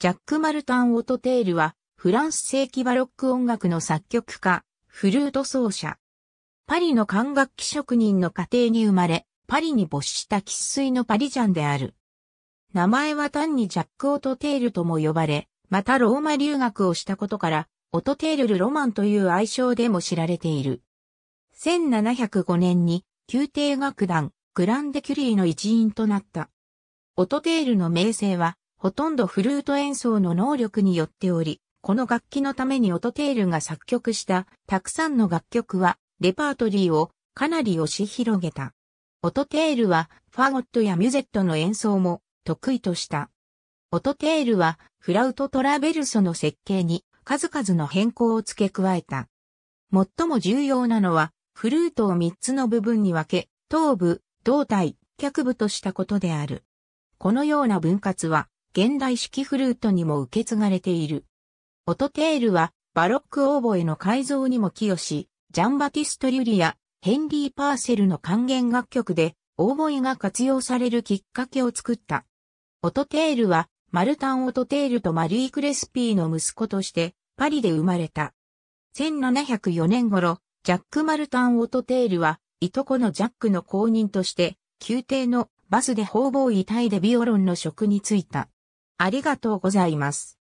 ジャック・マルタン・オトテールは、フランス世紀バロック音楽の作曲家、フルート奏者。パリの管楽器職人の家庭に生まれ、パリに没した喫水のパリジャンである。名前は単にジャック・オトテールとも呼ばれ、またローマ留学をしたことから、オトテール・ル・ロマンという愛称でも知られている。1705年に、宮廷楽団、グランデ・キュリーの一員となった。オトテールの名声は、ほとんどフルート演奏の能力によっており、この楽器のためにオトテールが作曲したたくさんの楽曲はレパートリーをかなり押し広げた。オトテールはファゴットやミュゼットの演奏も得意とした。オトテールはフラウトトラベルソの設計に数々の変更を付け加えた。最も重要なのはフルートを3つの部分に分け、頭部、胴体、脚部としたことである。このような分割は現代式フルートにも受け継がれている。オトテールはバロックオーボエの改造にも寄与し、ジャンバティスト・リュリア、ヘンリー・パーセルの還元楽曲でオーボエが活用されるきっかけを作った。オトテールはマルタン・オトテールとマリー・クレスピーの息子としてパリで生まれた。1704年頃、ジャック・マルタン・オトテールは、いとこのジャックの後任として、宮廷のバスで方々遺体でビオロンの職に就いた。ありがとうございます。